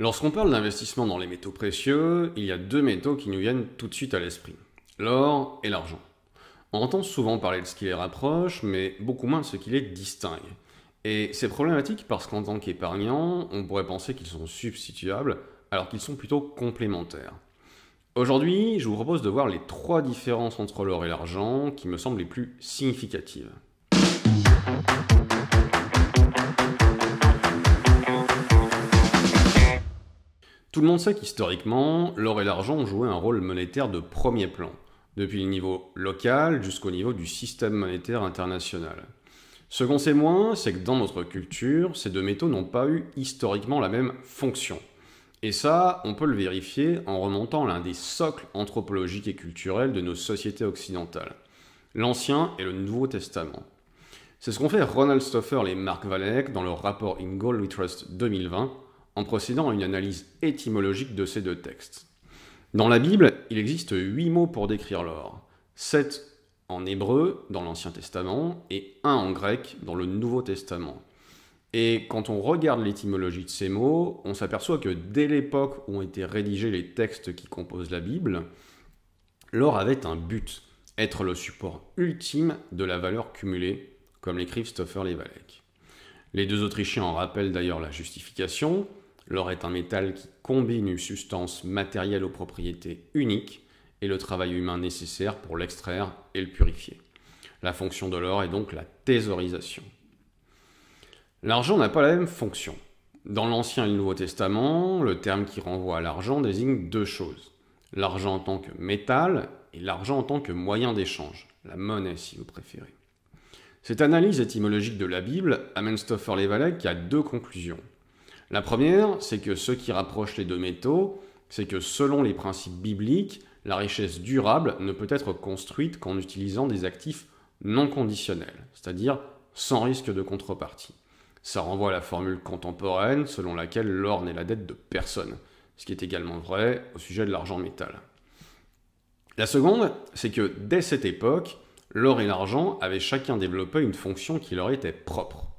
Lorsqu'on parle d'investissement dans les métaux précieux, il y a deux métaux qui nous viennent tout de suite à l'esprit, l'or et l'argent. On entend souvent parler de ce qui les rapproche, mais beaucoup moins de ce qui les distingue. Et c'est problématique parce qu'en tant qu'épargnant, on pourrait penser qu'ils sont substituables, alors qu'ils sont plutôt complémentaires. Aujourd'hui, je vous propose de voir les trois différences entre l'or et l'argent qui me semblent les plus significatives. Tout le monde sait qu'historiquement, l'or et l'argent ont joué un rôle monétaire de premier plan, depuis le niveau local jusqu'au niveau du système monétaire international. Ce qu'on sait moins, c'est que dans notre culture, ces deux métaux n'ont pas eu historiquement la même fonction. Et ça, on peut le vérifier en remontant l'un des socles anthropologiques et culturels de nos sociétés occidentales, l'Ancien et le Nouveau Testament. C'est ce qu'ont fait Ronald Stoffer et Mark Vallec dans leur rapport In Gold We Trust 2020, en procédant à une analyse étymologique de ces deux textes. Dans la Bible, il existe huit mots pour décrire l'or, sept en hébreu dans l'Ancien Testament et un en grec dans le Nouveau Testament. Et quand on regarde l'étymologie de ces mots, on s'aperçoit que dès l'époque où ont été rédigés les textes qui composent la Bible, l'or avait un but, être le support ultime de la valeur cumulée, comme l'écrit Stoffer et Les deux Autrichiens en rappellent d'ailleurs la justification, L'or est un métal qui combine une substance matérielle aux propriétés uniques et le travail humain nécessaire pour l'extraire et le purifier. La fonction de l'or est donc la thésaurisation. L'argent n'a pas la même fonction. Dans l'Ancien et le Nouveau Testament, le terme qui renvoie à l'argent désigne deux choses. L'argent en tant que métal et l'argent en tant que moyen d'échange, la monnaie si vous préférez. Cette analyse étymologique de la Bible amène Stoffer Levalec à deux conclusions. La première, c'est que ce qui rapproche les deux métaux, c'est que selon les principes bibliques, la richesse durable ne peut être construite qu'en utilisant des actifs non conditionnels, c'est-à-dire sans risque de contrepartie. Ça renvoie à la formule contemporaine selon laquelle l'or n'est la dette de personne, ce qui est également vrai au sujet de l'argent métal. La seconde, c'est que dès cette époque, l'or et l'argent avaient chacun développé une fonction qui leur était propre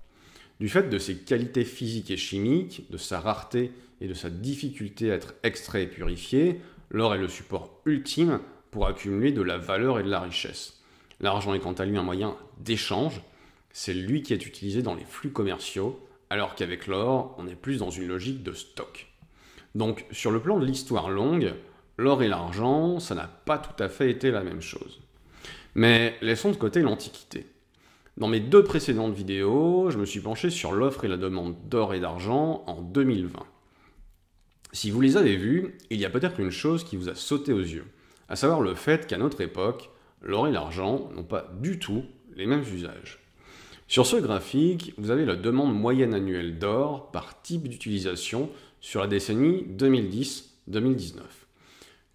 du fait de ses qualités physiques et chimiques, de sa rareté et de sa difficulté à être extrait et purifié, l'or est le support ultime pour accumuler de la valeur et de la richesse. L'argent est quant à lui un moyen d'échange, c'est lui qui est utilisé dans les flux commerciaux, alors qu'avec l'or, on est plus dans une logique de stock. Donc sur le plan de l'histoire longue, l'or et l'argent, ça n'a pas tout à fait été la même chose. Mais laissons de côté l'Antiquité. Dans mes deux précédentes vidéos, je me suis penché sur l'offre et la demande d'or et d'argent en 2020. Si vous les avez vues, il y a peut-être une chose qui vous a sauté aux yeux, à savoir le fait qu'à notre époque, l'or et l'argent n'ont pas du tout les mêmes usages. Sur ce graphique, vous avez la demande moyenne annuelle d'or par type d'utilisation sur la décennie 2010-2019.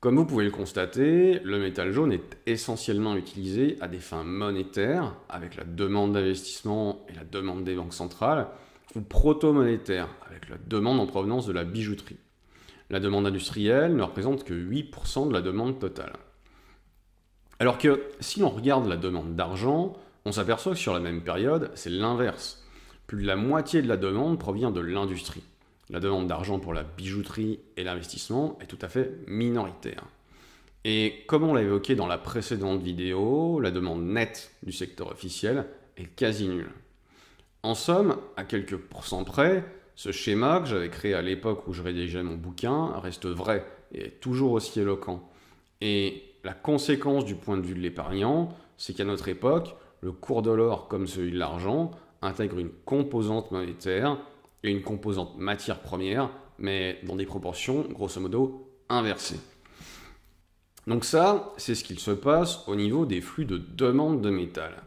Comme vous pouvez le constater, le métal jaune est essentiellement utilisé à des fins monétaires, avec la demande d'investissement et la demande des banques centrales, ou proto monétaires avec la demande en provenance de la bijouterie. La demande industrielle ne représente que 8% de la demande totale. Alors que si l'on regarde la demande d'argent, on s'aperçoit que sur la même période, c'est l'inverse. Plus de la moitié de la demande provient de l'industrie. La demande d'argent pour la bijouterie et l'investissement est tout à fait minoritaire. Et comme on l'a évoqué dans la précédente vidéo, la demande nette du secteur officiel est quasi nulle. En somme, à quelques pourcents près, ce schéma que j'avais créé à l'époque où je rédigeais mon bouquin reste vrai et est toujours aussi éloquent. Et la conséquence du point de vue de l'épargnant, c'est qu'à notre époque, le cours de l'or comme celui de l'argent intègre une composante monétaire et une composante matière première, mais dans des proportions grosso modo inversées. Donc ça, c'est ce qu'il se passe au niveau des flux de demande de métal.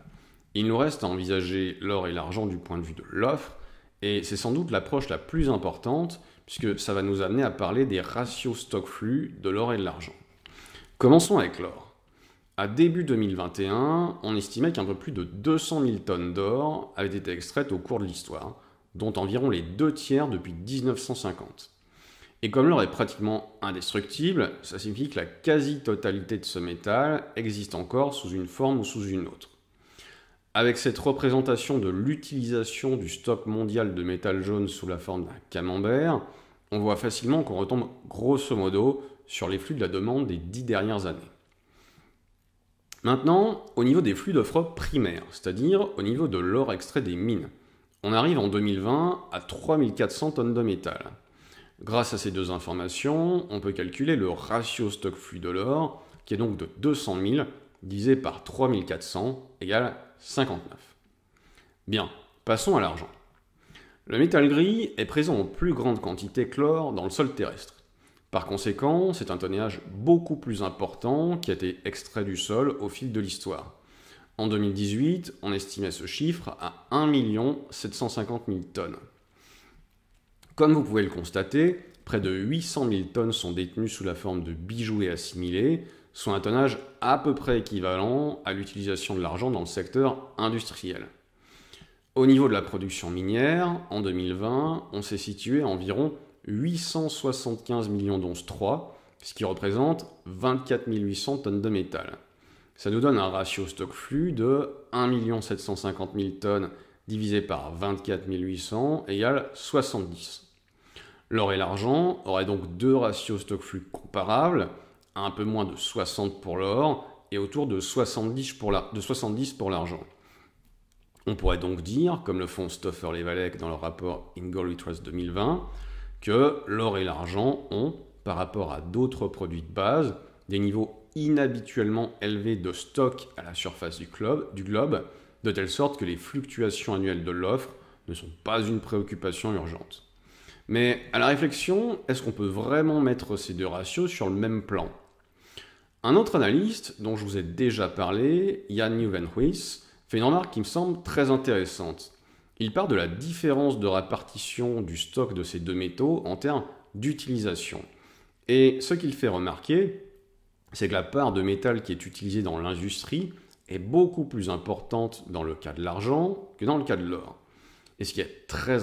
Il nous reste à envisager l'or et l'argent du point de vue de l'offre, et c'est sans doute l'approche la plus importante, puisque ça va nous amener à parler des ratios stock-flux de l'or et de l'argent. Commençons avec l'or. À début 2021, on estimait qu'un peu plus de 200 000 tonnes d'or avaient été extraites au cours de l'histoire, dont environ les deux tiers depuis 1950. Et comme l'or est pratiquement indestructible, ça signifie que la quasi-totalité de ce métal existe encore sous une forme ou sous une autre. Avec cette représentation de l'utilisation du stock mondial de métal jaune sous la forme d'un camembert, on voit facilement qu'on retombe grosso modo sur les flux de la demande des dix dernières années. Maintenant, au niveau des flux d'offre primaires, c'est-à-dire au niveau de l'or extrait des mines on arrive en 2020 à 3400 tonnes de métal. Grâce à ces deux informations, on peut calculer le ratio stock-flux de l'or, qui est donc de 200 000 divisé par 3400 égale 59. Bien, passons à l'argent. Le métal gris est présent en plus grande quantité que l'or dans le sol terrestre. Par conséquent, c'est un tonnage beaucoup plus important qui a été extrait du sol au fil de l'histoire. En 2018, on estimait ce chiffre à 1 750 000 tonnes. Comme vous pouvez le constater, près de 800 000 tonnes sont détenues sous la forme de bijoux et assimilés, soit un tonnage à peu près équivalent à l'utilisation de l'argent dans le secteur industriel. Au niveau de la production minière, en 2020, on s'est situé à environ 875 millions d'onces 3, ce qui représente 24 800 tonnes de métal ça nous donne un ratio stock-flux de 1 750 000 tonnes divisé par 24 800 égale 70. L'or et l'argent auraient donc deux ratios stock-flux comparables, un peu moins de 60 pour l'or et autour de 70 pour l'argent. On pourrait donc dire, comme le font Stoffer et dans leur rapport In Gold Trust 2020, que l'or et l'argent ont, par rapport à d'autres produits de base, des niveaux inhabituellement élevé de stock à la surface du, globe, du globe, de telle sorte que les fluctuations annuelles de l'offre ne sont pas une préoccupation urgente. Mais à la réflexion, est-ce qu'on peut vraiment mettre ces deux ratios sur le même plan Un autre analyste dont je vous ai déjà parlé, Jan Nieuwenhuis, fait une remarque qui me semble très intéressante. Il part de la différence de répartition du stock de ces deux métaux en termes d'utilisation. Et ce qu'il fait remarquer, c'est que la part de métal qui est utilisée dans l'industrie est beaucoup plus importante dans le cas de l'argent que dans le cas de l'or. Et ce très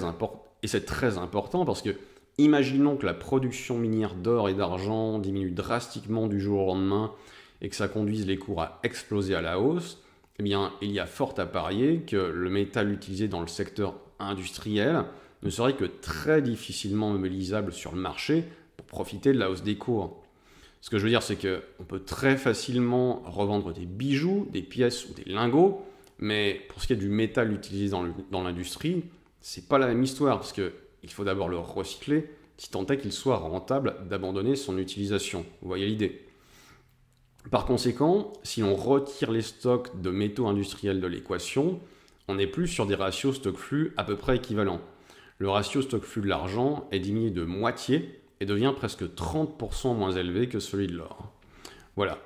c'est très important parce que imaginons que la production minière d'or et d'argent diminue drastiquement du jour au lendemain et que ça conduise les cours à exploser à la hausse, eh bien, il y a fort à parier que le métal utilisé dans le secteur industriel ne serait que très difficilement mobilisable sur le marché pour profiter de la hausse des cours. Ce que je veux dire, c'est qu'on peut très facilement revendre des bijoux, des pièces ou des lingots, mais pour ce qui est du métal utilisé dans l'industrie, c'est pas la même histoire, parce qu'il faut d'abord le recycler, si tant est qu'il soit rentable d'abandonner son utilisation. Vous voyez l'idée Par conséquent, si on retire les stocks de métaux industriels de l'équation, on n'est plus sur des ratios stock-flux à peu près équivalents. Le ratio stock-flux de l'argent est diminué de moitié et devient presque 30% moins élevé que celui de l'or. Voilà.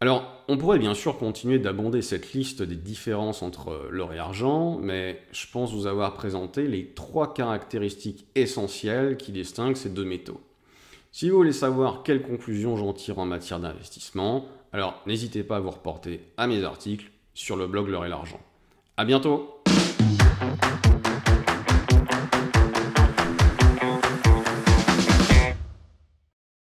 Alors, on pourrait bien sûr continuer d'abonder cette liste des différences entre euh, l'or et l'argent, mais je pense vous avoir présenté les trois caractéristiques essentielles qui distinguent ces deux métaux. Si vous voulez savoir quelles conclusions j'en tire en matière d'investissement, alors n'hésitez pas à vous reporter à mes articles sur le blog L'or et l'argent. À bientôt